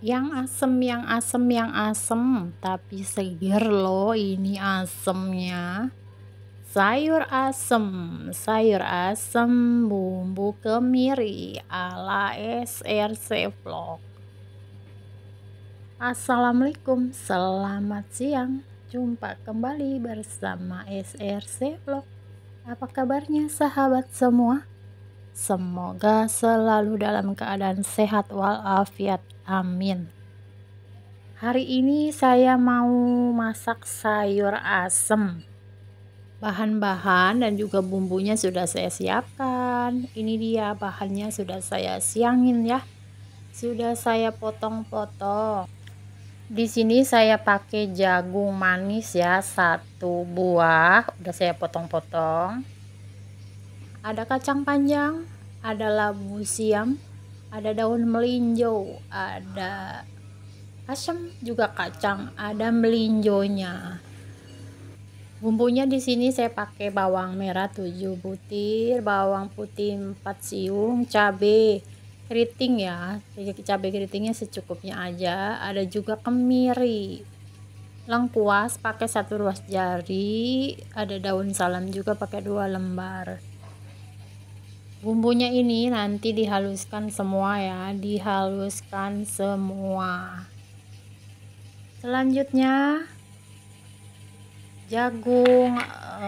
yang asem yang asem yang asem tapi seger loh ini asemnya sayur asem sayur asem bumbu kemiri ala SRC vlog Assalamualaikum selamat siang jumpa kembali bersama SRC vlog apa kabarnya sahabat semua Semoga selalu dalam keadaan sehat walafiat. Amin. Hari ini saya mau masak sayur asem. Bahan-bahan dan juga bumbunya sudah saya siapkan. Ini dia bahannya sudah saya siangin ya. Sudah saya potong-potong. Di sini saya pakai jagung manis ya, satu buah udah saya potong-potong ada kacang panjang, ada labu siam, ada daun melinjo, ada asam juga kacang, ada melinjonya. Bumbunya di sini saya pakai bawang merah 7 butir, bawang putih 4 siung, cabai keriting ya. Cabai keritingnya secukupnya aja. Ada juga kemiri. Lengkuas pakai satu ruas jari, ada daun salam juga pakai dua lembar bumbunya ini nanti dihaluskan semua ya dihaluskan semua selanjutnya jagung e,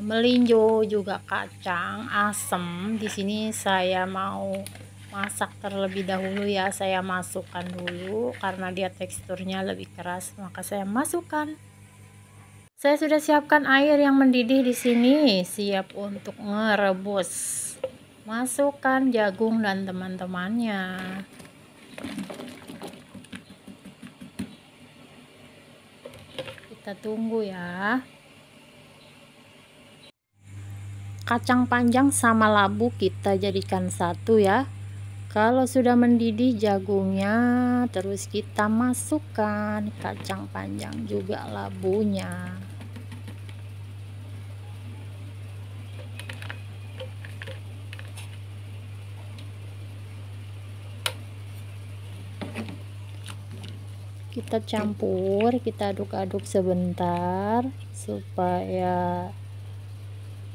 melinjo juga kacang asem di sini saya mau masak terlebih dahulu ya saya masukkan dulu karena dia teksturnya lebih keras maka saya masukkan saya sudah siapkan air yang mendidih di sini siap untuk ngerebus masukkan jagung dan teman-temannya kita tunggu ya kacang panjang sama labu kita jadikan satu ya kalau sudah mendidih jagungnya terus kita masukkan kacang panjang juga labunya kita campur kita aduk-aduk sebentar supaya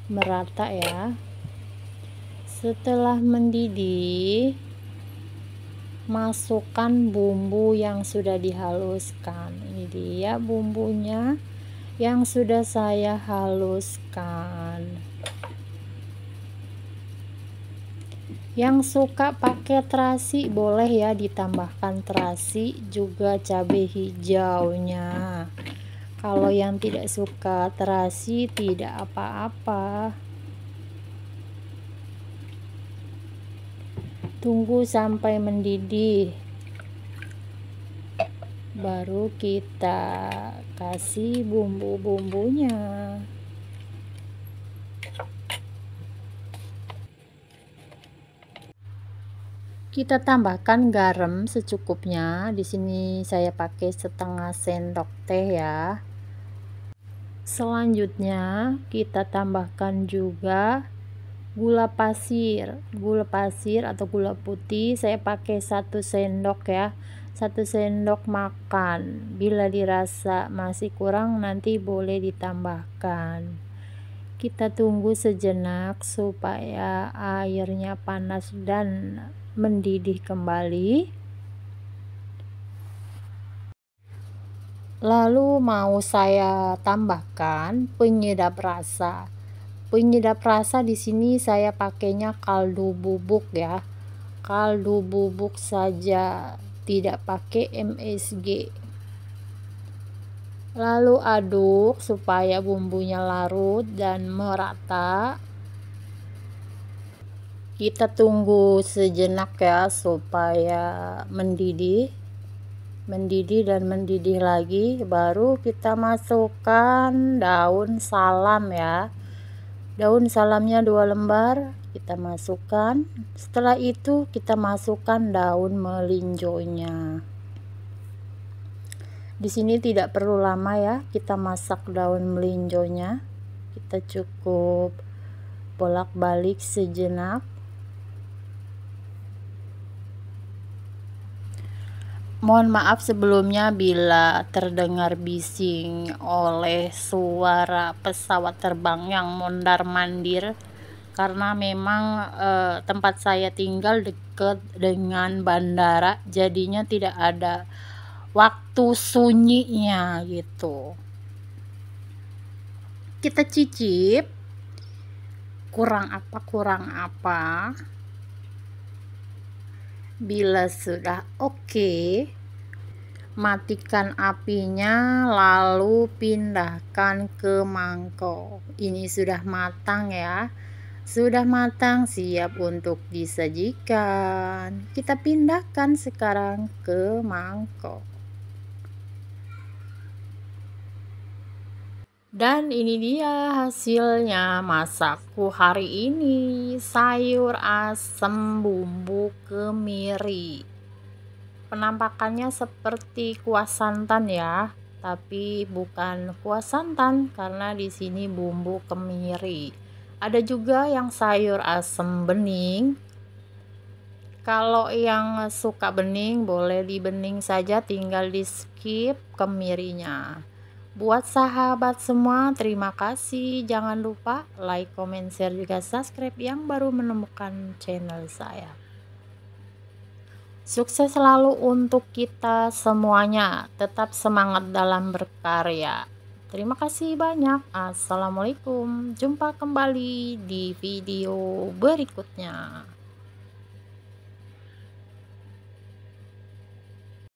merata ya setelah mendidih masukkan bumbu yang sudah dihaluskan ini dia bumbunya yang sudah saya haluskan yang suka pakai terasi boleh ya ditambahkan terasi juga cabai hijaunya kalau yang tidak suka terasi tidak apa-apa tunggu sampai mendidih baru kita kasih bumbu-bumbunya Kita tambahkan garam secukupnya. Di sini saya pakai setengah sendok teh ya. Selanjutnya kita tambahkan juga gula pasir. Gula pasir atau gula putih saya pakai satu sendok ya. satu sendok makan. Bila dirasa masih kurang nanti boleh ditambahkan kita tunggu sejenak supaya airnya panas dan mendidih kembali. Lalu mau saya tambahkan penyedap rasa. Penyedap rasa di sini saya pakainya kaldu bubuk ya. Kaldu bubuk saja, tidak pakai MSG. Lalu aduk supaya bumbunya larut dan merata kita tunggu sejenak ya supaya mendidih mendidih dan mendidih lagi baru kita masukkan daun salam ya daun salamnya dua lembar kita masukkan setelah itu kita masukkan daun melinjonya di sini tidak perlu lama ya kita masak daun melinjonya kita cukup bolak-balik sejenak Mohon maaf sebelumnya bila terdengar bising oleh suara pesawat terbang yang mondar-mandir karena memang e, tempat saya tinggal dekat dengan bandara jadinya tidak ada waktu sunyinya gitu. Kita cicip kurang apa kurang apa. Bila sudah oke, matikan apinya lalu pindahkan ke mangkok. Ini sudah matang ya. Sudah matang, siap untuk disajikan. Kita pindahkan sekarang ke mangkok. Dan ini dia hasilnya masakku hari ini, sayur asem bumbu kemiri. Penampakannya seperti kuah santan ya, tapi bukan kuah santan karena di sini bumbu kemiri. Ada juga yang sayur asem bening. Kalau yang suka bening boleh dibening saja tinggal di skip kemirinya. Buat sahabat semua, terima kasih. Jangan lupa like, comment, share, juga subscribe yang baru menemukan channel saya. Sukses selalu untuk kita semuanya. Tetap semangat dalam berkarya. Terima kasih banyak. Assalamualaikum. Jumpa kembali di video berikutnya.